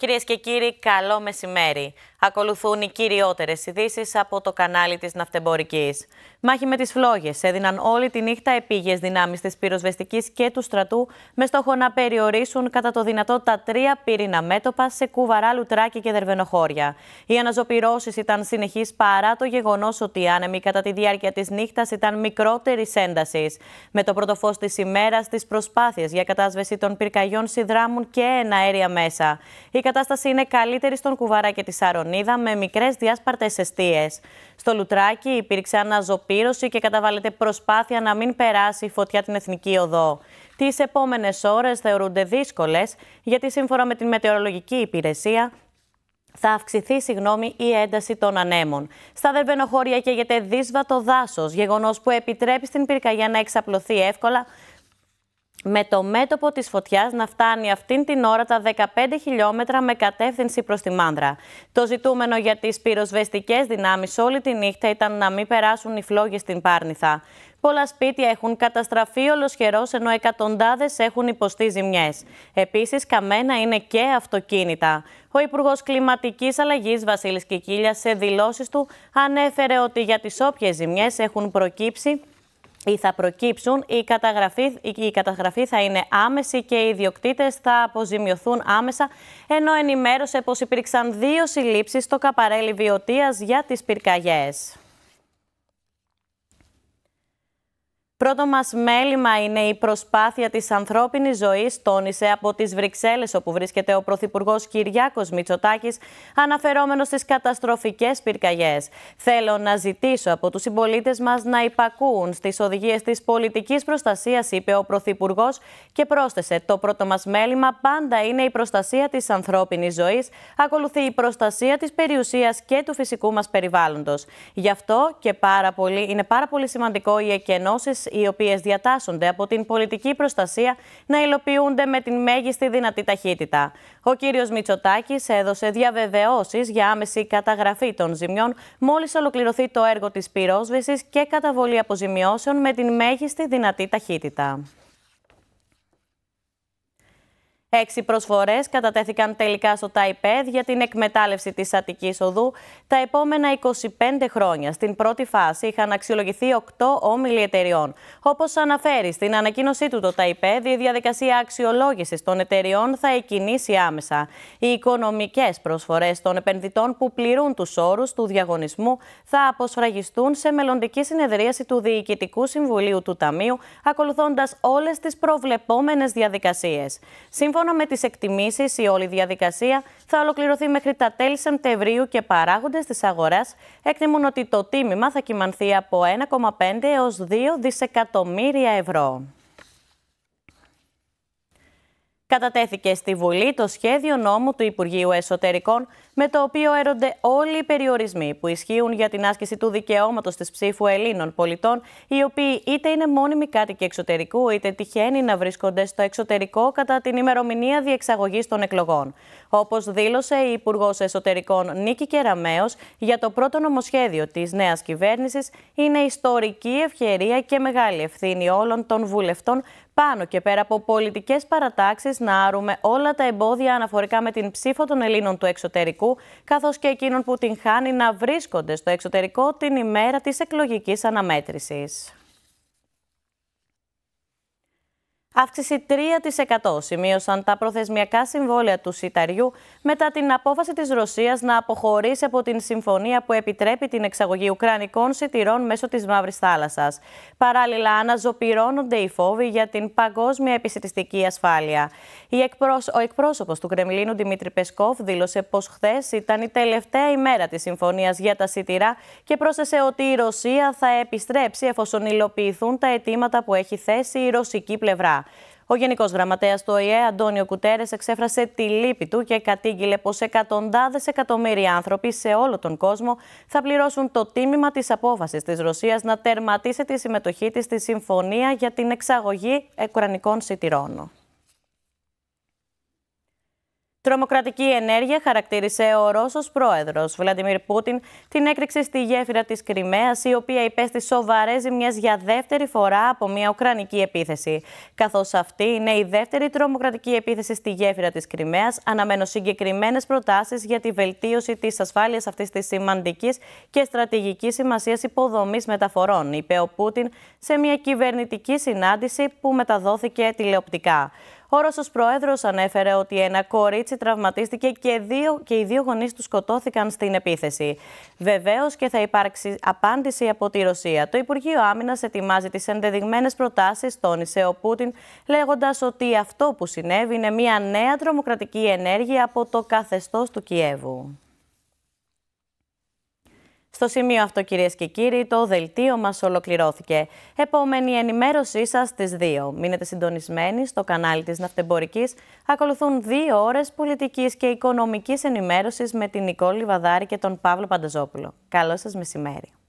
Κυρίες και κύριοι, καλό μεσημέρι. Ακολουθούν οι κυριότερες ειδήσεις από το κανάλι της Ναυτεμπορικής. Μάχη με τις φλόγες έδιναν όλη τη νύχτα επίγειες δυνάμεις της πυροσβεστικής και του στρατού με στόχο να περιορίσουν κατά το δυνατό τα τρία πυρήνα μέτωπα σε κουβαρά, λουτράκι και δερβενοχώρια. Οι αναζωπηρώσεις ήταν συνεχείς παρά το γεγονός ότι οι άνεμοι κατά τη διάρκεια της νύχτας ήταν μικρότερης έντασης. Με το πρώτο της ημέρας, τις προσπάθειες για κατάσβεση των πυρκαγιών συνδράμουν και ένα μέσα. Η κατάσταση είναι καλύτερη στον κουβαρά και τη Σάρων Λεωνίδα με μικρές διάσπαρτες αιστείες. Στο Λουτράκι υπήρξε αναζωπήρωση και καταβάλλεται προσπάθεια να μην περάσει η φωτιά την εθνική οδό. Τις επόμενες ώρες θεωρούνται δύσκολες, γιατί σύμφωνα με την Μετεωρολογική Υπηρεσία θα αυξηθεί συγγνώμη, η ένταση των ανέμων. Στα δερβενοχώρια καίγεται δύσβατο δάσος, γεγονός που επιτρέπει στην πυρκαγιά να εξαπλωθεί εύκολα με το μέτωπο της φωτιάς να φτάνει αυτήν την ώρα τα 15 χιλιόμετρα με κατεύθυνση προς τη Μάνδρα. Το ζητούμενο για τις πυροσβεστικές δυνάμεις όλη τη νύχτα ήταν να μην περάσουν οι φλόγες στην Πάρνηθα. Πολλά σπίτια έχουν καταστραφεί ολοσχερός ενώ εκατοντάδες έχουν υποστεί ζημιές. Επίσης καμένα είναι και αυτοκίνητα. Ο Υπουργός Κλιματικής Αλλαγής Βασίλης Κικίλιας, σε δηλώσεις του, ανέφερε ότι για τις όποιες ζημιές έχουν προκύψει, ή θα προκύψουν, η καταγραφή, η καταγραφή θα είναι άμεση και οι ιδιοκτήτες θα αποζημιωθούν άμεσα, ενώ ενημέρωσε πως υπήρξαν δύο συλλήψεις στο καπαρέλι Βιωτίας για τις πυρκαγιές. Πρώτο μας μέλημα είναι η προσπάθεια της ανθρώπινης ζωής τόνισε από τις Βρυξέλλες, όπου βρίσκεται ο Πρωθυπουργός Κυριάκος Μητσοτάκης, αναφερόμενος στις καταστροφικές πυρκαγιές. Θέλω να ζητήσω από τους συμπολίτες μας να υπακούουν στις οδηγίες της πολιτικής προστασίας, είπε ο Πρωθυπουργός και πρόσθεσε το πρώτο μας μέλημα πάντα είναι η προστασία της ανθρώπινης ζωής, ακολουθεί η προστασία της περιουσίας και του φυσικού μας περιβάλλοντος. Γι' αυτό και πάρα πολύ, είναι πάρα πολύ σημαντικό οι εκενώσεις οι οποίες διατάσσονται από την πολιτική προστασία να υλοποιούνται με την μέγιστη δυνατή ταχύτητα. Ο κ. Μητσοτάκης έδωσε διαβεβαιώσεις για άμεση καταγραφή των ζημιών μόλις ολοκληρωθεί το έργο της πυρόσβεσης και καταβολή αποζημιώσεων με την μέγιστη δυνατή ταχύτητα. Έξι προσφορές κατατέθηκαν τελικά στο ΤΑΙΠΕΔ για την εκμετάλλευση της Αττικής Οδού τα επόμενα 25 χρόνια. Στην πρώτη φάση είχαν αξιολογηθεί 8 όμιλοι εταιριών. Όπως αναφέρει στην ανακοίνωσή του το ΤΑΙΠΕΔ, η διαδικασία αξιολόγησης των εταιριών θα εκινήσει άμεσα. Οι οικονομικές προσφορές των επενδυτών που πληρούν τους όρους του διαγωνισμού θα αποσφραγιστούν σε μελλοντική συνεδρίαση του Διοικητικού Συμβουλίου του Ταμείου, ακολουθώντας όλες τις προβλεπόμενες διαδικασίες. Σύμφωνα με τις εκτιμήσεις ή όλη η όλη διαδικασία θα ολοκληρωθεί μέχρι τα τέλη Σεπτεμβρίου και παράγοντες της αγοράς, εκτιμούν ότι το τίμημα θα κυμανθεί από 1,5 έως 2 δισεκατομμύρια ευρώ κατατέθηκε στη Βουλή το σχέδιο νόμου του Υπουργείου Εσωτερικών, με το οποίο έρονται όλοι οι περιορισμοί που ισχύουν για την άσκηση του δικαιώματος της ψήφου Ελλήνων πολιτών, οι οποίοι είτε είναι μόνιμοι κάτοικοι εξωτερικού, είτε τυχαίνει να βρίσκονται στο εξωτερικό κατά την ημερομηνία διεξαγωγής των εκλογών. Όπως δήλωσε η Υπουργός Εσωτερικών Νίκη Κεραμέο, για το πρώτο νομοσχέδιο της νέας κυβέρνησης είναι ιστορική ευκαιρία και μεγάλη ευθύνη όλων των βουλευτών πάνω και πέρα από πολιτικές παρατάξεις να άρουμε όλα τα εμπόδια αναφορικά με την ψήφο των Ελλήνων του εξωτερικού, καθώς και εκείνων που την χάνει να βρίσκονται στο εξωτερικό την ημέρα της εκλογικής αναμέτρησης. αύξηση 3% σημείωσαν τα προθεσμιακά συμβόλαια του Σιταριού μετά την απόφαση της Ρωσίας να αποχωρήσει από την συμφωνία που επιτρέπει την εξαγωγή ουκρανικών σιτηρών μέσω της Μαύρης Θάλασσας. Παράλληλα, αναζωπυρώνονται οι φόβοι για την παγκόσμια επισητιστική ασφάλεια. Ο εκπρόσωπος του Κρεμλίνου Δημήτρη Πεσκόφ δήλωσε πως χθες ήταν η τελευταία ημέρα της συμφωνίας για τα σιτηρά και πρόσθεσε ότι η Ρωσία θα επιστρέψει εφόσον υλοποιηθούν τα αιτήματα που έχει θέσει η ρωσική πλευρά. Ο Γενικός Γραμματέας του ΟΗΕ, Αντώνιο Κουτέρες, εξέφρασε τη λύπη του και κατήγγειλε πως εκατοντάδες εκατομμύρια άνθρωποι σε όλο τον κόσμο θα πληρώσουν το τίμημα της απόφασης της Ρωσίας να τερματίσει τη συμμετοχή της στη Συμφωνία για την Εξαγωγή Εκουρανικών Σιτηρών. Τρομοκρατική ενέργεια χαρακτήρισε ο Ρώσος πρόεδρος Βλαντιμίρ Πούτιν την έκρηξη στη γέφυρα της Κρυμαίας, η οποία υπέστη σοβαρές ζημιές για δεύτερη φορά από μια Ουκρανική επίθεση. Καθώς αυτή είναι η δεύτερη τρομοκρατική επίθεση στη γέφυρα της Κρυμαίας, αναμένω συγκεκριμένες προτάσεις για τη βελτίωση της ασφάλειας αυτής της σημαντικής και στρατηγικής σημασίας υποδομής μεταφορών, είπε ο Πούτιν σε μια κυβερνητική συνάντηση που μεταδόθηκε τηλεοπτικά. Ο Ρώσος Προέδρος ανέφερε ότι ένα κορίτσι τραυματίστηκε και, δύο, και οι δύο γονείς τους σκοτώθηκαν στην επίθεση. Βεβαίως και θα υπάρξει απάντηση από τη Ρωσία. Το Υπουργείο Άμυνας ετοιμάζει τις ενδεδειγμένες προτάσεις, τόνισε ο Πούτιν, λέγοντας ότι αυτό που συνέβη είναι μια νέα τρομοκρατική ενέργεια από το καθεστώς του Κιέβου. Στο σημείο αυτό κυρίες και κύριοι το δελτίο μας ολοκληρώθηκε. Επόμενη ενημέρωσή σας στις 2. Μείνετε συντονισμένοι στο κανάλι της Ναυτεμπορικής. Ακολουθούν δύο ώρες πολιτικής και οικονομικής ενημέρωσης με την Νικόλη Βαδάρη και τον Παύλο Πανταζόπουλο. Καλό σας μεσημέρι.